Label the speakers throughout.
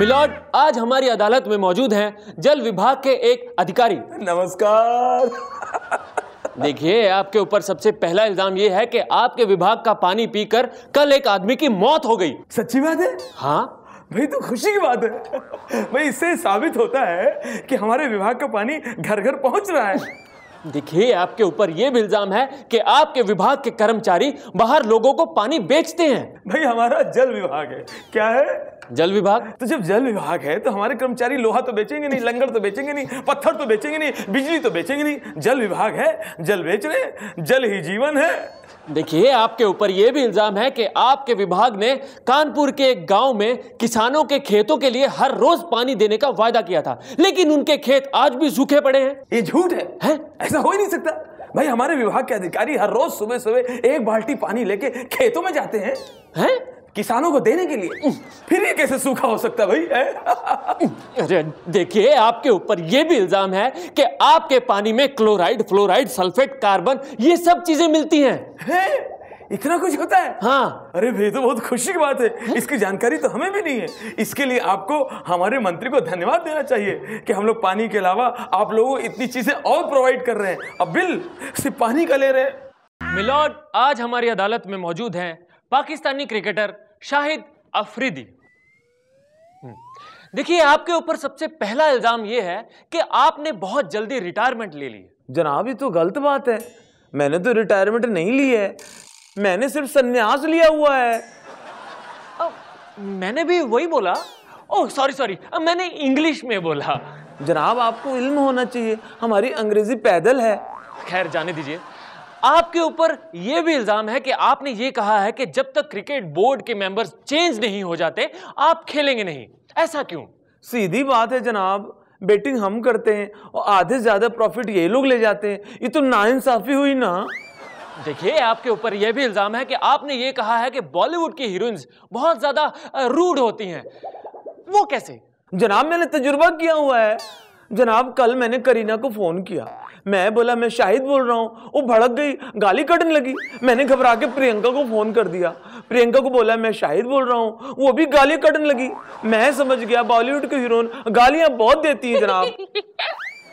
Speaker 1: Milord आज हमारी अदालत में मौजूद हैं जल विभाग के एक अधिकारी नमस्कार देखिए आपके ऊपर सबसे पहला इल्जाम ये है कि आपके विभाग का पानी पीकर कल एक आदमी की मौत हो गई सच्ची बात है हाँ भाई तो खुशी की बात है भाई इससे साबित होता है कि हमारे विभाग का पानी घर घर पहुंच रहा है देखिए आपके ऊपर ये भी इल्जाम है कि आपके विभाग के कर्मचारी बाहर लोगों को पानी बेचते हैं भाई हमारा जल विभाग है क्या है जल विभाग तो जब जल विभाग है तो हमारे कर्मचारी लोहा तो बेचेंगे नहीं लंगर तो बेचेंगे नहीं पत्थर तो बेचेंगे नहीं बिजली तो बेचेंगे नहीं जल विभाग है जल बेच रहे जल ही जीवन है देखिए आपके ऊपर यह भी इल्जाम है कि आपके विभाग ने कानपुर के एक गांव में किसानों के खेतों के लिए हर रोज पानी देने का वायदा किया था लेकिन उनके खेत आज भी सूखे पड़े हैं ये झूठ है, है? ऐसा हो ही नहीं सकता भाई हमारे विभाग के अधिकारी हर रोज सुबह सुबह एक बाल्टी पानी लेके खेतों में जाते हैं है? किसानों को देने के लिए फिर ये कैसे सूखा हो सकता भाई अरे देखिए आपके ऊपर ये भी इल्जाम है कि आपके पानी में क्लोराइड फ्लोराइड सल्फेट कार्बन ये सब चीजें मिलती हैं है? इतना कुछ होता है हाँ अरे भाई तो बहुत खुशी की बात है इसकी जानकारी तो हमें भी नहीं है इसके लिए आपको हमारे मंत्री को धन्यवाद देना चाहिए कि हम लोग पानी के अलावा आप लोगों को इतनी चीजें और प्रोवाइड कर रहे हैं अब बिल सिर्फ पानी का ले रहे मिलोड आज हमारी अदालत में मौजूद हैं पाकिस्तानी क्रिकेटर शाहिद अफरीदी हम्म। देखिए आपके ऊपर सबसे पहला इल्जाम यह है कि आपने बहुत जल्दी रिटायरमेंट ले ली जनाब ये तो गलत बात है मैंने तो रिटायरमेंट नहीं ली है मैंने सिर्फ सन्यास लिया हुआ है आ, मैंने भी वही बोला ओह सॉरी सॉरी मैंने इंग्लिश में बोला जनाब आपको इल्म होना चाहिए हमारी अंग्रेजी पैदल है खैर जाने दीजिए आपके ऊपर यह भी इल्जाम है कि आपने ये कहा है कि जब तक क्रिकेट बोर्ड के मेंबर्स चेंज नहीं हो जाते आप खेलेंगे नहीं ऐसा क्यों सीधी बात है जनाब बेटिंग हम करते हैं और आधे से ज्यादा प्रॉफिट ये लोग ले जाते हैं ये तो नाइंसाफी हुई ना देखिए आपके ऊपर यह भी इल्ज़ाम है कि आपने ये कहा है कि बॉलीवुड की हीरोइंस बहुत ज़्यादा रूड होती हैं वो कैसे जनाब मैंने तजुर्बा किया हुआ है जनाब कल मैंने करीना को फ़ोन किया मैं बोला मैं शाहिद बोल रहा हूँ वो भड़क गई गाली कटने लगी मैंने घबरा के प्रियंका को फ़ोन कर दिया प्रियंका को बोला मैं शाहिद बोल रहा हूँ वो भी गाली कटने लगी मैं समझ गया बॉलीवुड की हीरोइन गालियां बहुत देती है जनाब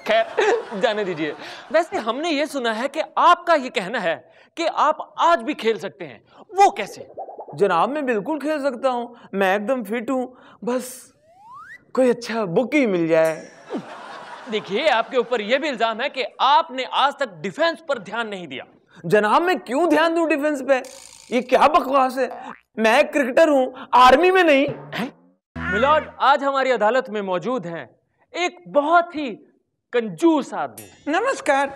Speaker 1: खैर जाने दीजिए वैसे हमने ये सुना है कि आपका ये कहना है कि आप आज भी खेल सकते हैं वो कैसे जनाब मैं बिल्कुल खेल सकता हूँ मैं एकदम फिट हूँ बस कोई अच्छा बुक ही मिल जाए देखिए आपके ऊपर यह भी इल्जाम है कि आपने आज तक डिफेंस पर ध्यान नहीं दिया जनाब मैं क्यों ध्यान दूं डिफेंस पे ये क्या बकवास है मैं क्रिकेटर हूं आर्मी में नहीं मिलॉर्ड आज हमारी अदालत में मौजूद हैं एक बहुत ही कंजूस आदमी नमस्कार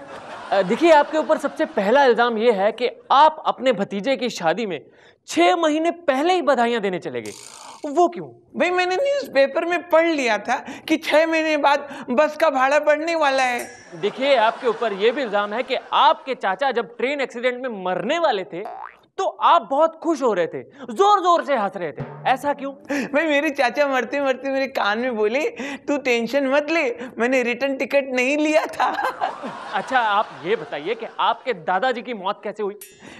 Speaker 1: देखिए आपके ऊपर सबसे पहला इल्ज़ाम ये है कि आप अपने भतीजे की शादी में छः महीने पहले ही बधाइयाँ देने चले गए वो क्यों भाई मैंने न्यूज़पेपर में पढ़ लिया था कि छः महीने बाद बस का भाड़ा बढ़ने वाला है देखिए आपके ऊपर ये भी इल्ज़ाम है कि आपके चाचा जब ट्रेन एक्सीडेंट में मरने वाले थे तो आप बहुत खुश हो रहे थे जोर जोर से हंस रहे थे ऐसा क्यों भाई मेरे चाचा मरते मरते मेरे कान में बोले तू टेंशन मत ले मैंने रिटर्न टिकट नहीं लिया था अच्छा आप ये बताइए कि आपके दादाजी की मौत कैसे हुई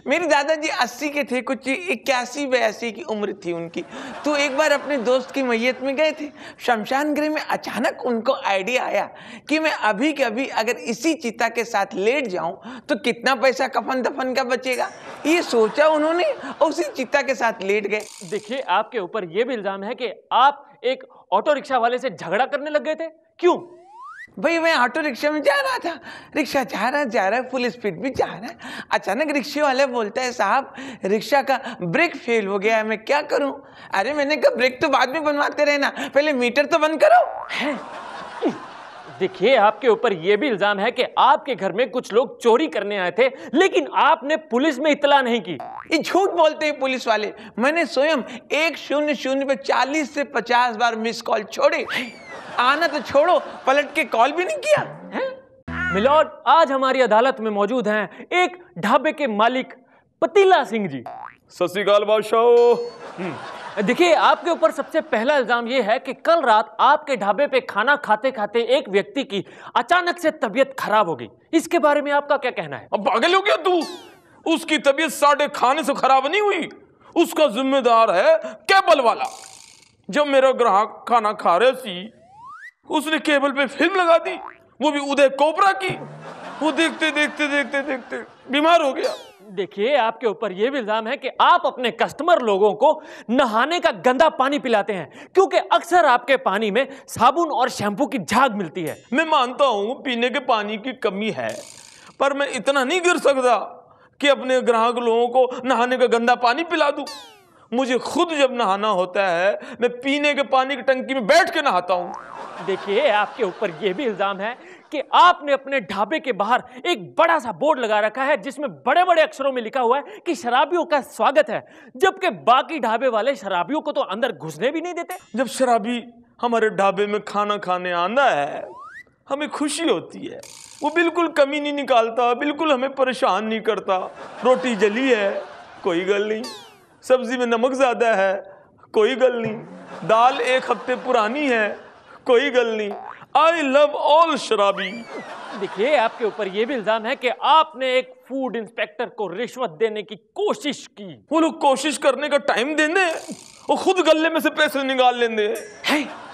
Speaker 1: मेरे दादाजी अस्सी के थे कुछ इक्यासी बयासी की उम्र थी उनकी तो एक बार अपने दोस्त की मैयत में गए थे शमशान गृह में अचानक उनको आइडिया आया कि मैं अभी के अभी अगर इसी चिता के साथ लेट जाऊं तो कितना पैसा कफन दफन का बचेगा ये सोचा उन्होंने उसी चिता के साथ लेट गए देखिए आपके ऊपर ये भी इल्ज़ाम है कि आप एक ऑटो रिक्शा वाले से झगड़ा करने लग गए थे क्यों भाई मैं ऑटो रिक्शा में जा रहा था रिक्शा जा रहा जा रहा फुल स्पीड भी जा रहा है अचानक रिक्शे वाले बोलते हैं साहब रिक्शा का ब्रेक फेल हो गया है मैं क्या करूं अरे मैंने कहा ब्रेक तो बाद में बनवाते रहना पहले मीटर तो बंद करो देखिए आपके ऊपर यह भी इल्जाम है कि आपके घर में कुछ लोग चोरी करने आए थे लेकिन आपने पुलिस में इतला नहीं की ये झूठ बोलते हैं पुलिस वाले मैंने स्वयं एक शून्य शून्य पे चालीस से पचास बार मिस कॉल छोड़े आना तो छोड़ो पलट के कॉल भी नहीं किया है? आज हमारी अदालत में मौजूद हैं एक ढाबे के मालिक पतीला सिंह जी सत्यकाल बादशाह हम्म। देखिए आपके ऊपर सबसे पहला इल्जाम ये है कि कल रात आपके ढाबे पे खाना खाते खाते एक व्यक्ति की अचानक से तबीयत खराब हो गई इसके बारे में आपका क्या कहना है अब पागल हो गया तू उसकी तबीयत साढ़े खाने से खराब नहीं हुई उसका जिम्मेदार है केबल वाला जब मेरा ग्राहक खाना खा रहे थी उसने केबल पे फिल्म लगा दी वो भी उदय कोपरा की वो देखते देखते देखते देखते बीमार हो गया देखिए आपके ऊपर ये भी इल्जाम है कि आप अपने कस्टमर लोगों को नहाने का गंदा पानी पिलाते हैं क्योंकि अक्सर आपके पानी में साबुन और शैम्पू की झाग मिलती है मैं मानता हूँ पीने के पानी की कमी है पर मैं इतना नहीं गिर सकता कि अपने ग्राहक लोगों को नहाने का गंदा पानी पिला दूं मुझे खुद जब नहाना होता है मैं पीने के पानी की टंकी में बैठ के नहाता हूँ देखिए आपके ऊपर यह भी इल्ज़ाम है कि आपने अपने ढाबे के बाहर एक बड़ा सा बोर्ड लगा रखा है जिसमें बड़े बड़े अक्षरों में लिखा हुआ है कि शराबियों का स्वागत है जबकि बाकी ढाबे वाले शराबियों को तो अंदर घुसने भी नहीं देते जब शराबी हमारे ढाबे में खाना खाने आना है हमें खुशी होती है वो बिल्कुल कमी नहीं निकालता बिल्कुल हमें परेशान नहीं करता रोटी जली है कोई गल नहीं सब्जी में नमक ज़्यादा है कोई गल नहीं दाल एक हफ्ते पुरानी है कोई गल नहीं आई लव ऑल शराबी देखिए आपके ऊपर ये भी इल्जाम है कि आपने एक फूड इंस्पेक्टर को रिश्वत देने की कोशिश की वो लोग कोशिश करने का टाइम देने और खुद गले में से पैसे निकाल लेंगे